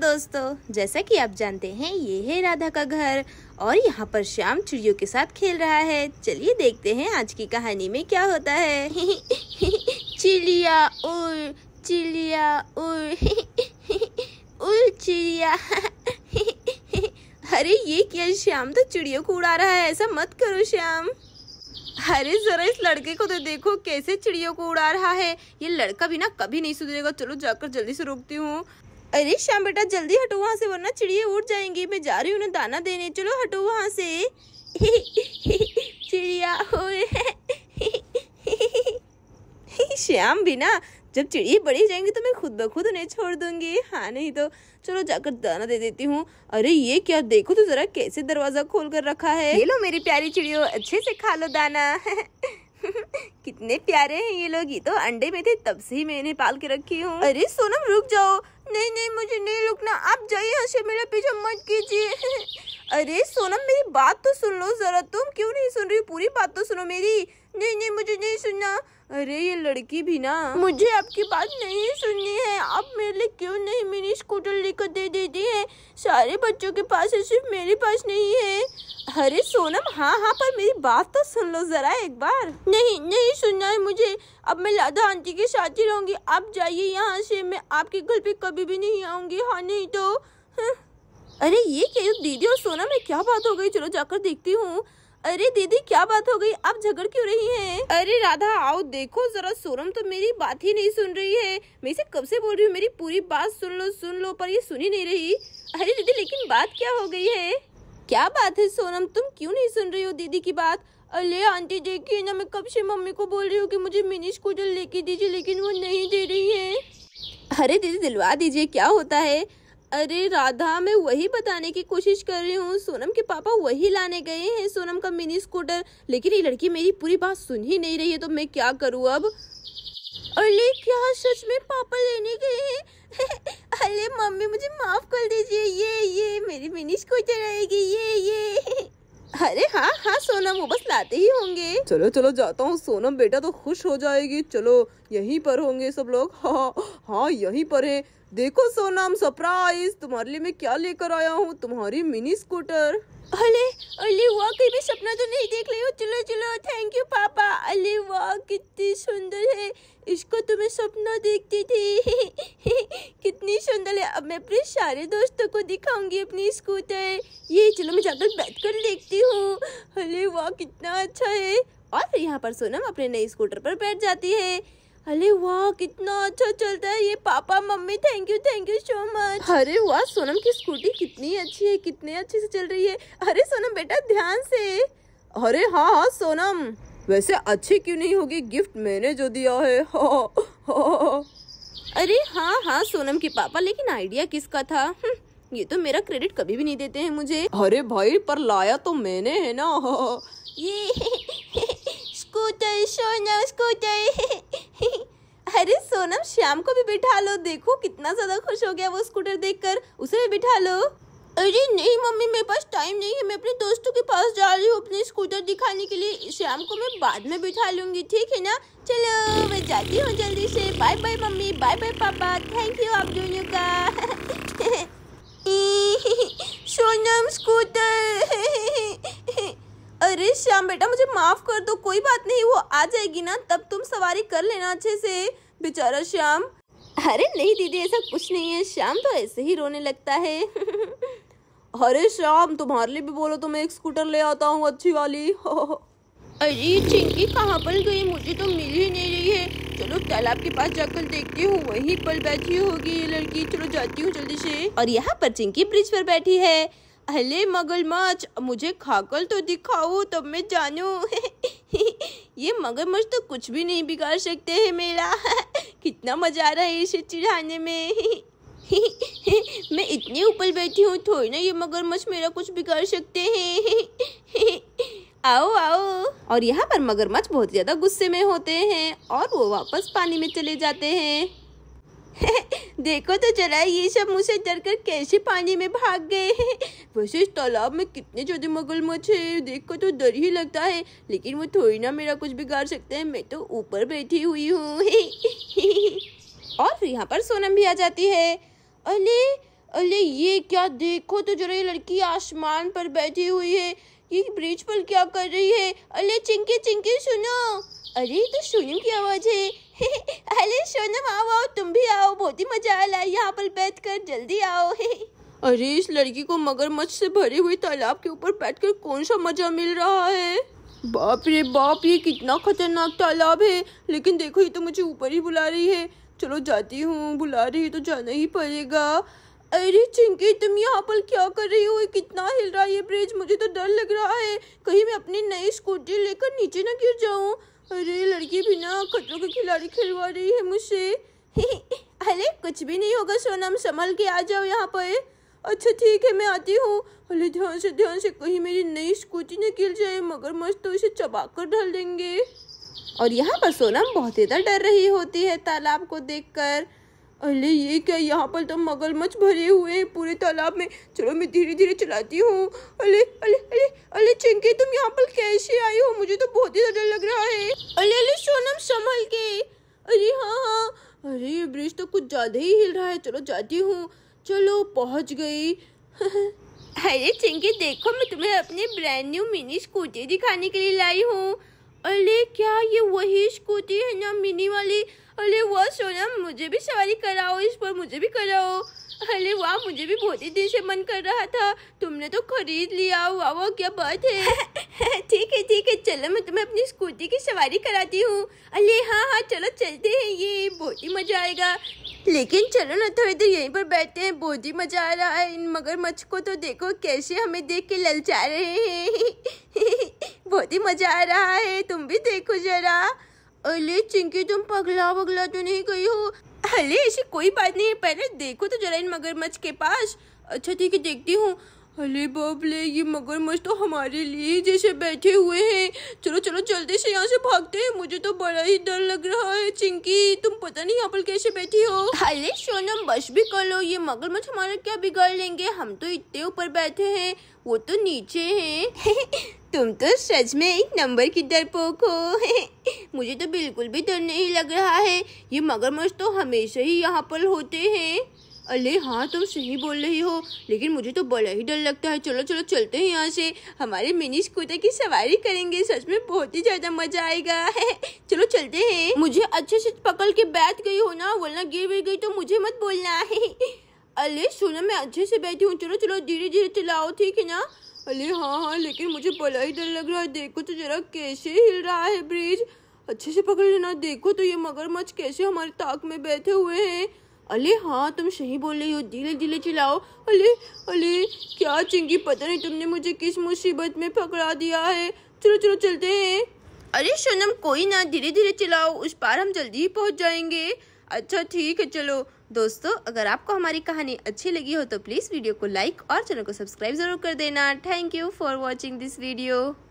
दोस्तों जैसा कि आप जानते हैं ये है राधा का घर और यहाँ पर श्याम चिड़ियों के साथ खेल रहा है चलिए देखते हैं आज की कहानी में क्या होता है चिड़िया उल चिड़िया उल उल चिड़िया अरे ये क्या श्याम तो चिड़ियों को उड़ा रहा है ऐसा मत करो श्याम अरे जरा इस लड़के को तो देखो कैसे चिड़ियों को उड़ा रहा है ये लड़का भी ना कभी नहीं सुधरेगा चलो जाकर जल्दी से रोकती हूँ अरे श्याम बेटा जल्दी हटो वहाँ से वरना चिड़िया उड़ जाएंगी मैं जा रही हूँ उन्हें दाना देने चलो हटो वहाँ से चिड़िया हो श्याम भी ना जब चिड़िया बड़ी जाएंगी तो मैं खुद ब खुद उन्हें छोड़ दूंगी हाँ नहीं तो चलो जाकर दाना दे देती हूँ अरे ये क्या देखो तो जरा कैसे दरवाजा खोल कर रखा है ये लो मेरी प्यारी चिड़ियों अच्छे से खा लो दाना कितने प्यारे हैं ये लोग ये तो अंडे में थे तब से ही मैंने पाल के रखी हूँ अरे सोनम रुक जाओ नहीं नहीं मुझे नहीं रुकना आप जाइए यहाँ से मेरा मत कीजिए अरे सोनम मेरी बात तो सुन लो जरा तुम क्यों नहीं सुन रही पूरी बात तो सुनो मेरी नहीं नहीं मुझे नहीं सुनना अरे ये लड़की भी ना मुझे आपकी बात नहीं सुननी है आप मेरे लिए क्यों नहीं मेरी स्कूटर लेकर दे देती है सारे बच्चों के पास है सिर्फ मेरे पास नहीं है अरे सोनम हाँ हाँ पर मेरी बात तो सुन लो जरा एक बार नहीं नहीं सुनना है मुझे अब मैं लादा आंटी के साथ ही रहूंगी आप जाइए यहाँ से मैं आपके घर पे कभी भी नहीं आऊंगी हाँ नहीं तो हम्म। अरे ये क्या दीदी और सोनम में क्या बात हो गई चलो जाकर देखती हूँ अरे दीदी क्या बात हो गई आप झगड़ क्यों रही हैं? अरे राधा आओ देखो जरा सोनम तो मेरी बात ही नहीं सुन रही है मैं इसे कब से बोल रही हूँ मेरी पूरी बात सुन लो सुन लो पर ये सुन ही नहीं रही अरे दीदी लेकिन बात क्या हो गई है क्या बात है सोनम तुम क्यों नहीं सुन रही हो दीदी की बात अरे आंटी देखिए ना मैं कब से मम्मी को बोल रही हूँ कि मुझे मिनी स्कूटर लेके दीजिए लेकिन वो नहीं दे रही है अरे दीदी दिलवा दीजिए क्या होता है अरे राधा मैं वही बताने की कोशिश कर रही हूँ सोनम के पापा वही लाने गए हैं सोनम का मिनी स्कूटर लेकिन ये लड़की मेरी पूरी बात सुन ही नहीं रही है तो मैं क्या करूँ अब अरे क्या सच में पापा लेने गए हैं अरे मम्मी मुझे माफ कर दीजिए ये ये मेरी मिनी स्कूटर आएगी ये ये अरे हाँ हाँ सोनम वो बस लाते ही होंगे चलो चलो जाता हूँ सोनम बेटा तो खुश हो जाएगी चलो यहीं पर होंगे सब लोग हाँ हाँ, हाँ यहीं पर है देखो सोनम सरप्राइज तुम्हारे लिए मैं क्या लेकर आया हूँ तुम्हारी मिनी स्कूटर अले अले वाह कहीं भी सपना तो नहीं देख रही हो चलो चलो थैंक यू पापा अले वाह कितनी सुंदर है इसको तुम्हें तो सपना देखती थी कितनी सुंदर है अब मैं अपने सारे दोस्तों को दिखाऊंगी अपनी स्कूटर ये चलो मैं जाकर बैठ कर देखती हूँ अरे वाह कितना अच्छा है और फिर यहाँ पर सोनम अपने नई स्कूटर पर बैठ जाती है अरे वाह कितना अच्छा चलता है ये papa mummy thank you thank you so much अरे वाह सोनम की स्कूटी कितनी अच्छी है कितने अच्छे से चल रही है अरे सोनम बेटा ध्यान से अरे हाँ हाँ सोनम वैसे अच्छी क्यों नहीं होगी गिफ्ट मैंने जो दिया है हो, हो। अरे हाँ हाँ सोनम के पापा लेकिन आइडिया किसका था हम्म, ये तो मेरा क्रेडिट कभी भी नहीं देते हैं मुझे अरे भाई पर लाया तो मैंने है ना हो। ये स्कूटर सोनम स्कूटर अरे सोनम श्याम को भी बिठा लो देखो कितना ज्यादा खुश हो गया वो स्कूटर देखकर उसे भी बिठा लो अरे नहीं मम्मी मेरे पास टाइम नहीं है मैं अपने दोस्तों के पास जा रही हूँ अपने स्कूटर दिखाने के लिए शाम को मैं बाद में बिठा लूंगी ठीक है ना चलो मैं जाती हूँ जल्दी से bye bye mummy bye bye papa thank you आप दोनों का सोनम स्कूटर अरे श्याम बेटा मुझे माफ़ कर दो कोई बात नहीं वो आ जाएगी ना तब तुम सवारी कर लेना अच्छे से बेचारा श्याम अरे नहीं दीदी ऐसा कुछ नहीं है श्याम तो ऐसे ही रोने लगता है अरे श्याम तुम्हारे लिए भी बोलो तो मैं एक स्कूटर ले आता हूँ अच्छी वाली अरे चिंकी कहाँ पर गई मुझे तो मिल ही नहीं रही है चलो तालाब के पास जाकर देखती हूँ वही पर बैठी होगी ये लड़की चलो जाती हूँ जल्दी से और यहाँ पर चिंकी ब्रिज पर बैठी है अले मगरमच्छ मुझे खाकर तो दिखाओ तब मैं जानू ये मगरमच्छ तो कुछ भी नहीं बिगाड़ सकते हैं मेरा कितना मजा आ रहा है इसे चिढ़ाने में मैं इतने ऊपर बैठी हूँ थोड़ी ना ये मगरमच्छ मेरा कुछ बिगाड़ सकते हैं आओ आओ और यहाँ पर मगरमच्छ बहुत ज़्यादा गुस्से में होते हैं और वो वापस पानी में चले जाते हैं देखो तो जरा ये सब मुझसे डर कर कैसे पानी में भाग गए हैं वैसे इस तालाब में कितने ज़्यादा मगरमच्छ है देखो तो डर ही लगता है लेकिन वो थोड़ी ना मेरा कुछ बिगाड़ सकते हैं मैं तो ऊपर बैठी हुई हूँ और यहाँ पर सोनम भी आ जाती है अले अले ये क्या देखो तो जरा ये लड़की आसमान पर बैठी हुई है ये ब्रिज पर क्या कर रही है अले चिंकी चिंकी सुनो अरे तो सुनो की आवाज है अरे सोनम आओ आओ तुम भी आओ बहुत ही मजा आ रहा है यहाँ पर बैठ कर जल्दी आओ अरे इस लड़की को मगरमच्छ से भरे हुए तालाब के ऊपर बैठकर कौन सा मजा मिल रहा है बाप रे बाप ये कितना खतरनाक तालाब है लेकिन देखो ये तो मुझे ऊपर ही बुला रही है चलो जाती हूँ बुला रही तो जाना ही पड़ेगा अरे चिंकी तुम यहाँ पर क्या कर रही हो कितना हिल रहा है ये ब्रिज मुझे तो डर लग रहा है कहीं मैं अपनी नई स्कूटी लेकर नीचे ना गिर जाऊँ अरे लड़की भी ना खतरों के खिलाड़ी खिलवा रही है मुझसे अरे कुछ भी नहीं होगा सोनम संभल के आ जाओ यहाँ पर अच्छा ठीक है मैं आती हूँ अरे ध्यान से ध्यान से कहीं मेरी नई स्कूटी न गिर जाए मगर मस्त तो इसे चबा कर ढल देंगे और यहाँ पर सोनम बहुत ज़्यादा डर रही होती है तालाब को देखकर अरे ये क्या यहाँ पर तो मगरमच्छ भरे हुए हैं पूरे तालाब में चलो मैं धीरे धीरे चलाती हूँ अरे अरे अरे अरे चिंकी तुम यहाँ पर कैसे आई हो मुझे तो बहुत ही डर लग रहा है अरे अरे सोनम संभल के अरे हाँ हाँ अरे ये ब्रिज तो कुछ ज़्यादा ही हिल रहा है चलो जाती हूँ चलो पहुँच गई अरे चिंकी देखो मैं तुम्हें अपनी ब्रांड न्यू मिनी स्कूटी दिखाने के लिए लाई हूँ अरे क्या ये वही स्कूटी है ना मिनी वाली अरे वाह सोना मुझे भी सवारी कराओ इस पर मुझे भी कराओ अरे वाह मुझे भी बहुत ही दिन से मन कर रहा था तुमने तो खरीद लिया वाह वाह क्या बात है ठीक है ठीक है चलो मैं तुम्हें अपनी स्कूटी की सवारी कराती हूँ अरे हाँ हाँ चलो चलते हैं ये बहुत ही मज़ा आएगा लेकिन चलो ना थोड़ी देर यहीं पर बैठते हैं बहुत ही मज़ा आ रहा है इन मगरमच्छ को तो देखो कैसे हमें देख के ललचा रहे हैं बहुत ही मजा आ रहा है तुम भी देखो जरा अले चिंकी तुम पगला वगला तो नहीं गई हो अले ऐसी कोई बात नहीं है पहले देखो तो जरा इन मगरमच्छ के पास अच्छा ठीक है देखती हूँ अरे बबले ये मगरमच्छ तो हमारे लिए जैसे बैठे हुए हैं चलो चलो जल्दी से यहाँ से भागते हैं मुझे तो बड़ा ही डर लग रहा है चिंकी तुम पता नहीं यहाँ पर कैसे बैठी हो अरे सोनम बस भी कर लो ये मगरमच्छ हमारा क्या बिगाड़ लेंगे हम तो इतने ऊपर बैठे हैं वो तो नीचे हैं तुम तो सच में एक नंबर की डरपोक हो मुझे तो बिल्कुल भी डर नहीं लग रहा है ये मगरमच्छ तो हमेशा ही यहाँ पर होते हैं अरे हाँ तुम सही बोल रही हो लेकिन मुझे तो बड़ा ही डर लगता है चलो चलो चलते हैं यहाँ से हमारे मिनी स्कूटर की सवारी करेंगे सच में बहुत ही ज़्यादा मजा आएगा चलो चलते हैं मुझे अच्छे से पकड़ के बैठ गई हो ना वरना गिर भी गई तो मुझे मत बोलना है अरे सुनो मैं अच्छे से बैठी हूँ चलो चलो धीरे धीरे चलाओ ठीक है ना अरे हाँ हाँ लेकिन मुझे बड़ा ही डर लग रहा है देखो तो जरा कैसे हिल रहा है ब्रिज अच्छे से पकड़ लेना देखो तो ये मगरमच्छ कैसे हमारे ताक में बैठे हुए हैं अले हाँ तुम सही बोल रही हो धीरे धीरे चलाओ अले अले क्या चिंकी पता नहीं तुमने मुझे किस मुसीबत में पकड़ा दिया है चलो चलो चलते हैं अरे सोनम कोई ना धीरे धीरे चलाओ उस पार हम जल्दी ही पहुँच जाएंगे अच्छा ठीक है चलो दोस्तों अगर आपको हमारी कहानी अच्छी लगी हो तो प्लीज़ वीडियो को लाइक और चैनल को सब्सक्राइब ज़रूर कर देना thank you for watching this video